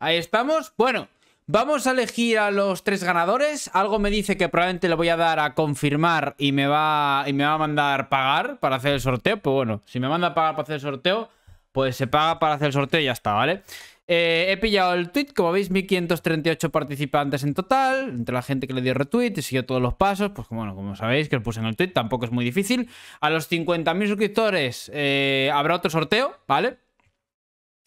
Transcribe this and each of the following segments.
Ahí estamos. Bueno, vamos a elegir a los tres ganadores. Algo me dice que probablemente le voy a dar a confirmar y me va, y me va a mandar pagar para hacer el sorteo. Pues bueno, si me manda a pagar para hacer el sorteo, pues se paga para hacer el sorteo y ya está, ¿vale? Eh, he pillado el tweet, como veis, 1538 participantes en total, entre la gente que le dio retweet y siguió todos los pasos, pues bueno, como sabéis que lo puse en el tweet, tampoco es muy difícil. A los 50.000 suscriptores eh, habrá otro sorteo, ¿vale?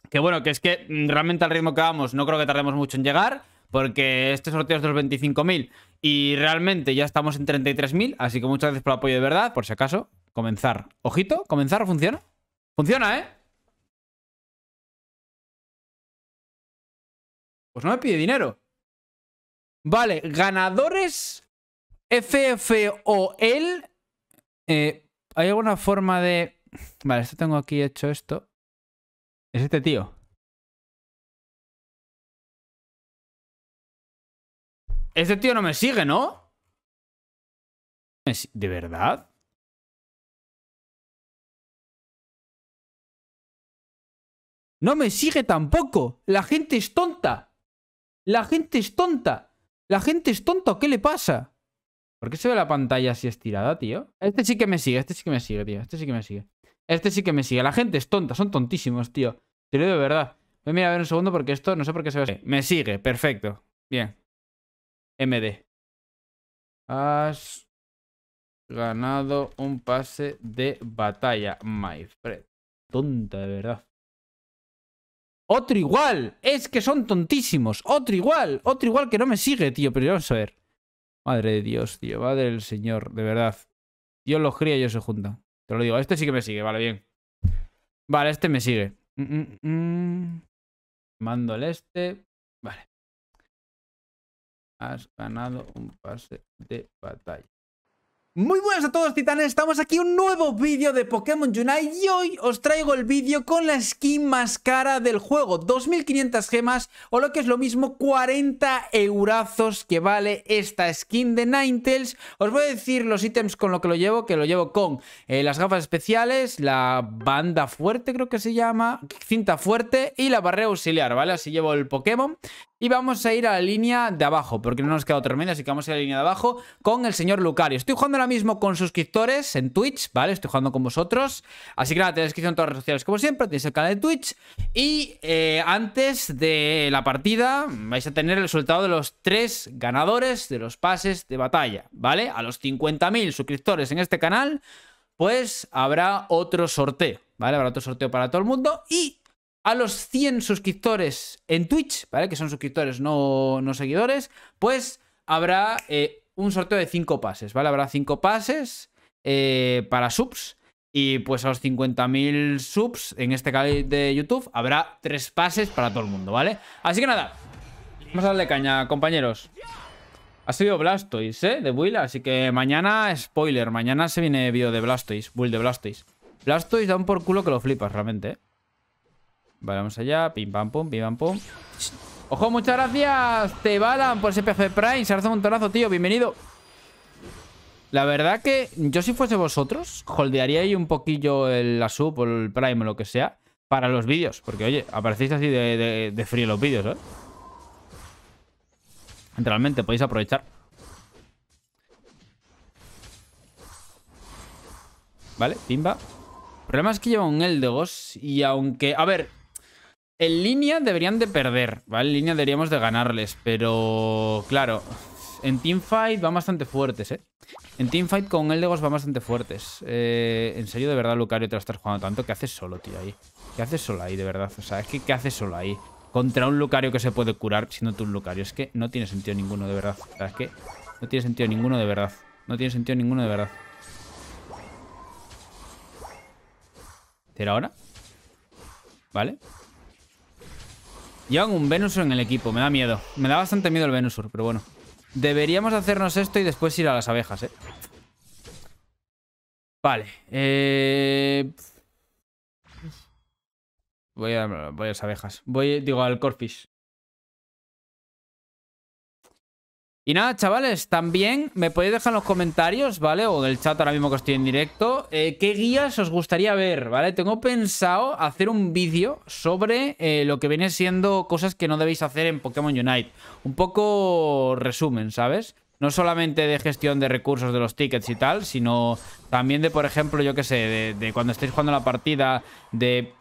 Que bueno, que es que mm, realmente al ritmo que vamos no creo que tardemos mucho en llegar, porque este sorteo es de los 25.000 y realmente ya estamos en 33.000, así que muchas gracias por el apoyo de verdad, por si acaso. Comenzar. Ojito, comenzar, ¿funciona? Funciona, ¿eh? Pues no me pide dinero. Vale, ganadores FFOL. Eh, ¿Hay alguna forma de...? Vale, esto tengo aquí hecho esto. Es este tío. Este tío no me sigue, ¿no? ¿De verdad? No me sigue tampoco. La gente es tonta. La gente es tonta. La gente es tonta. ¿Qué le pasa? ¿Por qué se ve la pantalla así estirada, tío? Este sí que me sigue, este sí que me sigue, tío. Este sí que me sigue. Este sí que me sigue. La gente es tonta, son tontísimos, tío. Te lo digo de verdad. Voy a mirar ver un segundo porque esto no sé por qué se ve. Me sigue, perfecto. Bien. MD. Has ganado un pase de batalla, my friend. Tonta, de verdad. Otro igual. Es que son tontísimos. Otro igual. Otro igual que no me sigue, tío. Pero vamos a ver. Madre de Dios, tío. Madre del Señor. De verdad. Dios los cría y ellos se juntan. Te lo digo, este sí que me sigue, vale, bien. Vale, este me sigue. Mm, mm, mm. Mando el este. Vale. Has ganado un pase de batalla. Muy buenas a todos titanes, estamos aquí un nuevo vídeo de Pokémon Unite y hoy os traigo el vídeo con la skin más cara del juego, 2500 gemas o lo que es lo mismo 40 eurazos que vale esta skin de Ninetales. Os voy a decir los ítems con lo que lo llevo, que lo llevo con eh, las gafas especiales, la banda fuerte creo que se llama, cinta fuerte y la barrera auxiliar, ¿vale? Así llevo el Pokémon. Y vamos a ir a la línea de abajo, porque no nos queda otra manera así que vamos a ir a la línea de abajo con el señor Lucario. Estoy jugando ahora mismo con suscriptores en Twitch, ¿vale? Estoy jugando con vosotros. Así que nada, tenéis descripción en todas las redes sociales como siempre, tenéis el canal de Twitch. Y eh, antes de la partida vais a tener el resultado de los tres ganadores de los pases de batalla, ¿vale? A los 50.000 suscriptores en este canal, pues habrá otro sorteo, ¿vale? Habrá otro sorteo para todo el mundo y a los 100 suscriptores en Twitch, ¿vale? Que son suscriptores, no, no seguidores, pues habrá eh, un sorteo de 5 pases, ¿vale? Habrá 5 pases eh, para subs. Y pues a los 50.000 subs en este canal de YouTube habrá 3 pases para todo el mundo, ¿vale? Así que nada, vamos a darle caña, compañeros. Ha sido Blastoise, ¿eh? De Will, así que mañana, spoiler, mañana se viene vídeo de Blastoise, Will de Blastoise. Blastoise da un por culo que lo flipas realmente, ¿eh? Vale, vamos allá. Pim, pam, pum, pim, pam, pum. ¡Ojo, muchas gracias! Te balan por ese PC Prime. Se un montonazo, tío. Bienvenido. La verdad que yo si fuese vosotros, holdearía ahí un poquillo el, la o el prime o lo que sea para los vídeos. Porque, oye, aparecéis así de, de, en frío los vídeos, ¿eh? Realmente podéis aprovechar. Vale, pimba. El problema es que lleva un Eldegoss y aunque... A ver, en línea deberían de perder, ¿vale? En línea deberíamos de ganarles, pero claro, en teamfight van bastante fuertes, ¿eh? En teamfight con Eldegos van bastante fuertes. Eh, en serio, de verdad, Lucario, te lo estás jugando tanto. ¿Qué haces solo, tío, ahí? ¿Qué haces solo ahí, de verdad? O sea, es que ¿qué haces solo ahí? Contra un Lucario que se puede curar siendo tú un Lucario. Es que no tiene sentido ninguno, de verdad. O sea, es que no tiene sentido ninguno, de verdad. No tiene sentido ninguno, de verdad. ¿Será ahora? ¿Vale? Llevan un Venusur en el equipo, me da miedo. Me da bastante miedo el Venusur, pero bueno. Deberíamos hacernos esto y después ir a las abejas, ¿eh? Vale. Eh, voy, a, voy a las abejas. Voy, digo, al Corfish. Y nada, chavales, también me podéis dejar en los comentarios, ¿vale? O del chat ahora mismo que estoy en directo, eh, qué guías os gustaría ver, ¿vale? Tengo pensado hacer un vídeo sobre eh, lo que viene siendo cosas que no debéis hacer en Pokémon Unite. Un poco resumen, ¿sabes? No solamente de gestión de recursos de los tickets y tal, sino también de, por ejemplo, yo qué sé, de, cuando estáis jugando la partida, de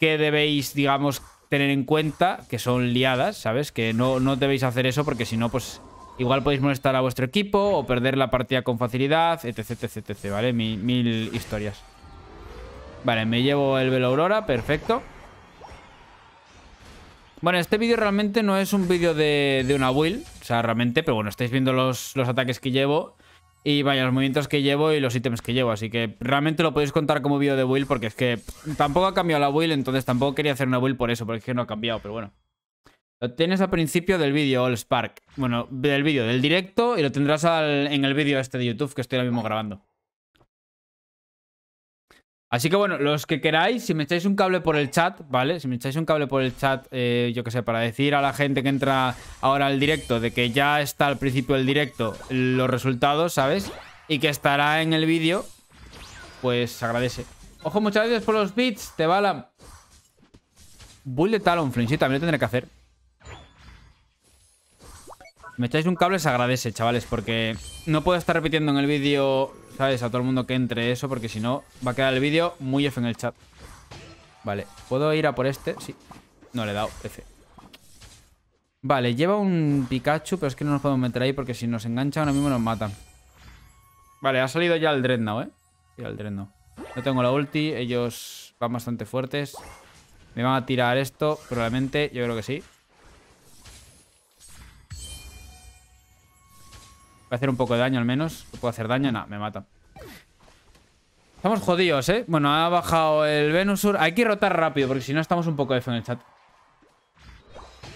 qué debéis, digamos, tener en cuenta, que son liadas, ¿sabes? Que no, no debéis hacer eso porque si no, pues Igual podéis molestar a vuestro equipo o perder la partida con facilidad, etc, etc, etc, ¿vale? mil, historias. Vale, me llevo el Velo Aurora, perfecto. Bueno, este vídeo realmente no es un vídeo de, una build, o sea, realmente, pero bueno, estáis viendo los, los ataques que llevo y vaya, los movimientos que llevo y los ítems que llevo, así que realmente lo podéis contar como vídeo de build porque es que tampoco ha cambiado la build, entonces tampoco quería hacer una build por eso, porque es que no ha cambiado, pero bueno. Lo tienes al principio del vídeo, AllSpark Spark. Bueno, del vídeo, del directo, y lo tendrás en el vídeo este de YouTube que estoy ahora mismo grabando. Así que bueno, los que queráis, si me echáis un cable por el chat, ¿vale? Si me echáis un cable por el chat, eh, yo qué sé, para decir a la gente que entra ahora al directo de que ya está al principio del directo los resultados, ¿sabes? Y que estará en el vídeo, pues agradece. Ojo, muchas gracias por los bits, te balan. Bull de Talonflame, sí, también lo tendré que hacer me echáis un cable se agradece, chavales, porque no puedo estar repitiendo en el vídeo, ¿sabes? A todo el mundo que entre eso, porque si no va a quedar el vídeo muy F en el chat. Vale, ¿puedo ir a por este? Sí. No le he dado F. Vale, lleva un Pikachu, pero es que no nos podemos meter ahí porque si nos engancha ahora mismo nos matan. Vale, ha salido ya el Dreadnought, ¿eh? Ya el Dreadnought. No tengo la ulti, ellos van bastante fuertes. Me van a tirar esto, probablemente, yo creo que sí. Voy a hacer un poco de daño al menos. ¿Puedo hacer daño? nada, me mata. Estamos jodidos, ¿eh? Bueno, ha bajado el Venusur. Hay que rotar rápido porque si no estamos un poco de fe en el chat.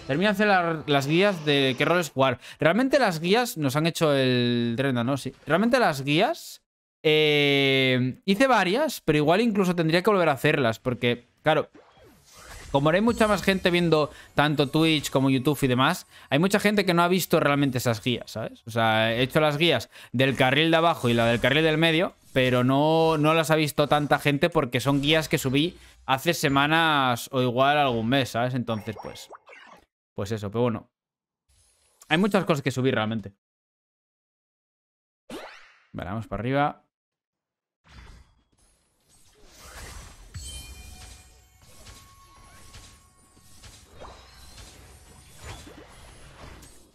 Termina hacer las guías de qué roles jugar. Realmente las guías nos han hecho el Drenda, ¿no? Sí. Realmente las guías... Eh, hice varias, pero igual incluso tendría que volver a hacerlas porque, claro, como hay mucha más gente viendo tanto Twitch como YouTube y demás, hay mucha gente que no ha visto realmente esas guías, ¿sabes? O sea, he hecho las guías del carril de abajo y la del carril del medio, pero no, no las ha visto tanta gente porque son guías que subí hace semanas o igual algún mes, ¿sabes? Entonces, pues... Pues eso, pero bueno. Hay muchas cosas que subir realmente. Vale, vamos para arriba.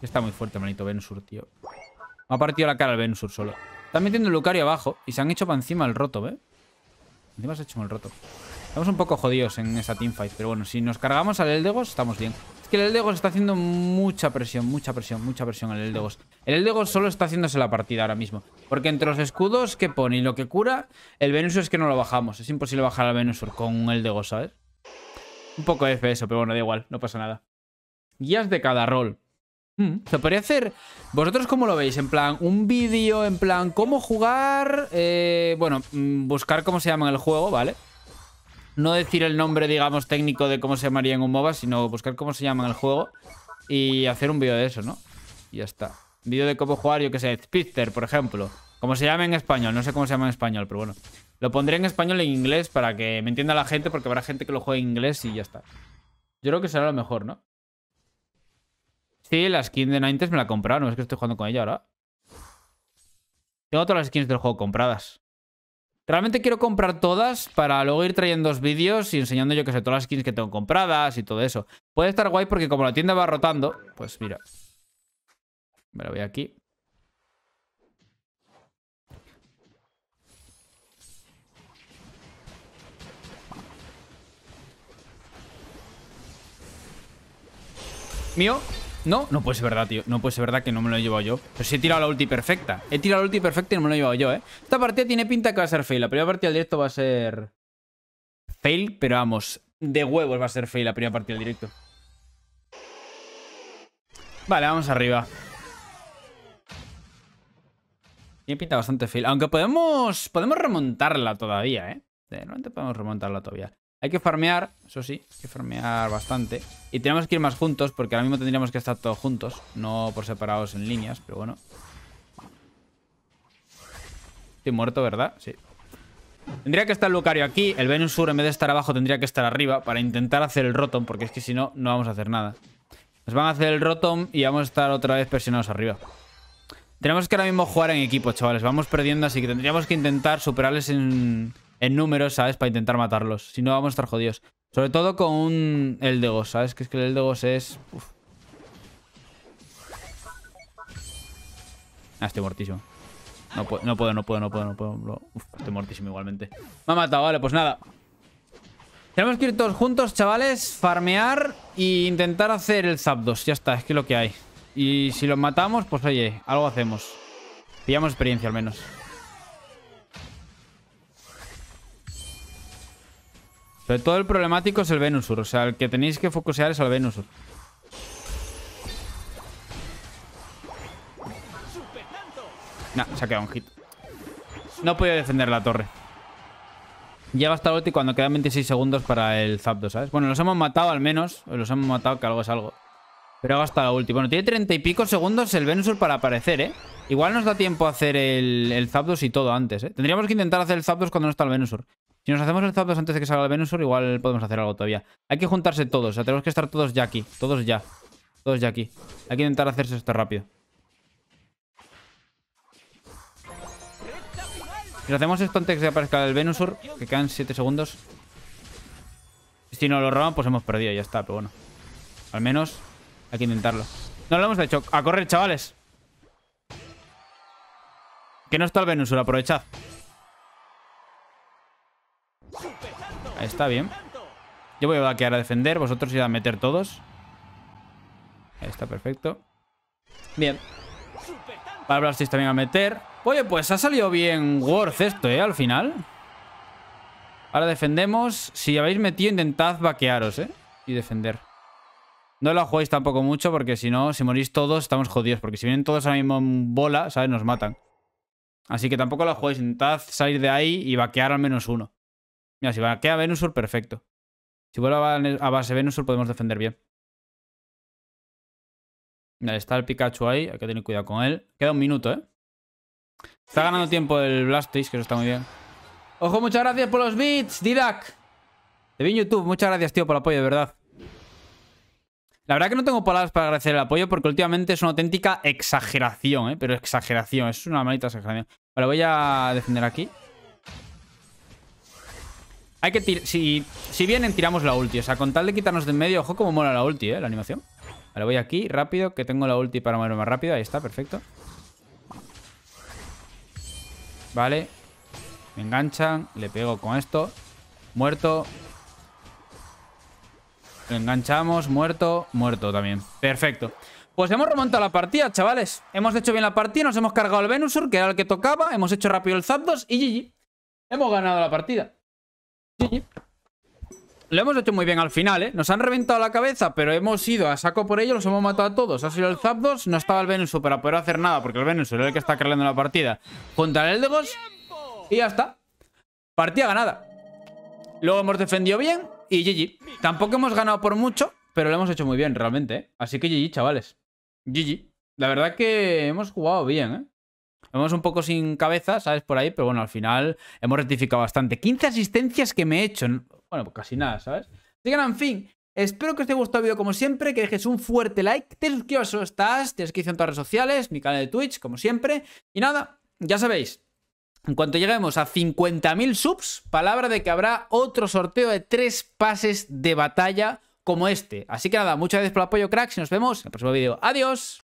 Está muy fuerte, manito Venusur, tío. Me ha partido la cara el Venusur solo. Están metiendo el Lucario abajo y se han hecho para encima el roto, ¿eh? Encima se ha hecho el roto. Estamos un poco jodidos en esa teamfight, pero bueno, si nos cargamos al Eldegos, estamos bien. Es que el Eldegos está haciendo mucha presión, mucha presión, mucha presión al Eldegos. El Eldegos solo está haciéndose la partida ahora mismo. Porque entre los escudos que pone y lo que cura, el Venusur es que no lo bajamos. Es imposible bajar al Venusur con un Eldegos, ¿sabes? Un poco F eso, pero bueno, da igual, no pasa nada. Guías de cada rol. Mm. Se podría hacer, vosotros cómo lo veis, en plan, un vídeo, en plan, cómo jugar, eh, bueno, mm, buscar cómo se llama el juego, ¿vale? No decir el nombre, digamos, técnico de cómo se llamaría en un MOBA, sino buscar cómo se llama el juego y hacer un vídeo de eso, ¿no? Y ya está. Vídeo de cómo jugar, yo que sé, Spitzer, por ejemplo. Como se llama en español, no sé cómo se llama en español, pero bueno. Lo pondré en español e en inglés para que me entienda la gente, porque habrá gente que lo juegue en inglés y ya está. Yo creo que será lo mejor, ¿no? Sí, la skin de Nintes me la compraron. Es que estoy jugando con ella ahora. Tengo todas las skins del juego compradas. Realmente quiero comprar todas para luego ir trayendo dos vídeos y enseñando yo que sé, todas las skins que tengo compradas y todo eso. Puede estar guay porque como la tienda va rotando, pues mira. Me la voy aquí. Mío. No, no puede ser verdad, tío. No puede ser verdad que no me lo he llevado yo. Pero sí he tirado la ulti perfecta. He tirado la ulti perfecta y no me lo he llevado yo, ¿eh? Esta partida tiene pinta que va a ser fail. La primera partida del directo va a ser... Fail, pero vamos. De huevos va a ser fail la primera partida del directo. Vale, vamos arriba. Tiene pinta bastante fail. Aunque podemos... Podemos remontarla todavía, ¿eh? De repente podemos remontarla todavía. Hay que farmear, eso sí, hay que farmear bastante. Y tenemos que ir más juntos, porque ahora mismo tendríamos que estar todos juntos, no por separados en líneas, pero bueno. Estoy muerto, ¿verdad? Sí. Tendría que estar Lucario aquí, el Sur, en vez de estar abajo tendría que estar arriba para intentar hacer el Rotom, porque es que si no, no vamos a hacer nada. Nos van a hacer el Rotom y vamos a estar otra vez presionados arriba. Tenemos que ahora mismo jugar en equipo, chavales. Vamos perdiendo, así que tendríamos que intentar superarles en en números, ¿sabes? Para intentar matarlos. Si no, vamos a estar jodidos. Sobre todo con un Eldegos, ¿sabes? Que es que el Eldegos es... Uf. Ah, estoy muertísimo. No, puedo, no puedo, no puedo, no puedo. No puedo. Uf, estoy muertísimo igualmente. Me ha matado, vale, pues nada. Tenemos que ir todos juntos, chavales, farmear e intentar hacer el Zapdos. Ya está, es que es lo que hay. Y si los matamos, pues oye, algo hacemos. Pillamos experiencia al menos. Pero todo el problemático es el Venusur. O sea, el que tenéis que focusear es al Venusur. No, se ha quedado un hit. No podía defender la torre. Llega hasta el ulti cuando quedan 26 segundos para el Zapdos, ¿sabes? Bueno, los hemos matado al menos. Los hemos matado, que algo es algo. Pero hasta la ulti. Bueno, tiene 30 y pico segundos el Venusur para aparecer, ¿eh? Igual nos da tiempo a hacer el, el Zapdos y todo antes, ¿eh? Tendríamos que intentar hacer el Zapdos cuando no está el Venusur. Si nos hacemos el Zapdos antes de que salga el Venusur, igual podemos hacer algo todavía. Hay que juntarse todos. O sea, tenemos que estar todos ya aquí. Todos ya. Todos ya aquí. Hay que intentar hacerse esto rápido. Si hacemos esto antes de que aparezca el Venusur, que quedan 7 segundos. Si no lo roban, pues hemos perdido, ya está, pero bueno. Al menos hay que intentarlo. No lo hemos hecho. A correr, chavales. Que no está el Venusaur, aprovechad. Está bien. Yo voy a quedar a defender, vosotros ir a meter todos. Ahí está perfecto. Bien. Para Blastis también a meter. Oye, pues ha salido bien Worth esto, ¿eh? Al final. Ahora defendemos. Si habéis metido, intentad vaquearos, ¿eh? Y defender. No lo jugáis tampoco mucho porque si no, si morís todos, estamos jodidos. Porque si vienen todos a mismo en bola, ¿sabes? Nos matan. Así que tampoco la jugáis. Intentad salir de ahí y vaquear al menos uno. Mira, si a Venusur, perfecto. Si vuelve a base Venusur, podemos defender bien. Mira, está el Pikachu ahí. Hay que tener cuidado con él. Queda un minuto, ¿eh? Está ganando tiempo el Blastoise, que eso está muy bien. Ojo, muchas gracias por los bits, Didac. De vi YouTube. Muchas gracias, tío, por el apoyo, de verdad. La verdad que no tengo palabras para agradecer el apoyo porque últimamente es una auténtica exageración, ¿eh? Pero exageración, es una maldita exageración. Vale, voy a defender aquí. Hay que Si, vienen, tiramos la ulti. O sea, con tal de quitarnos de en medio... Ojo como mola la ulti, ¿eh? La animación. Vale, voy aquí, rápido, que tengo la ulti para moverme más rápido. Ahí está, perfecto. Vale. Me enganchan. Le pego con esto. Muerto. enganchamos. Muerto. Muerto también. Perfecto. Pues hemos remontado la partida, chavales. Hemos hecho bien la partida, nos hemos cargado el Venusur, que era el que tocaba, hemos hecho rápido el Zapdos y GG. Hemos ganado la partida. Lo hemos hecho muy bien al final, ¿eh? Nos han reventado la cabeza, pero hemos ido a saco por ello, los hemos matado a todos. Ha sido el Zapdos, no estaba el Venus para poder hacer nada, porque el Venus es el que está cargando la partida. Contra el Eldegos y ya está. Partida ganada. Luego hemos defendido bien y GG. Tampoco hemos ganado por mucho, pero lo hemos hecho muy bien realmente, ¿eh? Así que GG, chavales. GG. La verdad que hemos jugado bien, ¿eh? Vemos un poco sin cabeza, ¿sabes? Por ahí, pero bueno, al final hemos rectificado bastante. 15 asistencias que me he hecho. Bueno, pues casi nada, ¿sabes? Así que, en fin, Espero que os haya gustado el vídeo como siempre, que dejes un fuerte like, te suscribas si estás, te suscribes en todas las redes sociales, mi canal de Twitch, como siempre. Y nada, ya sabéis, en cuanto lleguemos a 50.000 subs, palabra de que habrá otro sorteo de 3 pases de batalla como este. Así que nada, muchas gracias por el apoyo, cracks, y nos vemos en el próximo vídeo. ¡Adiós!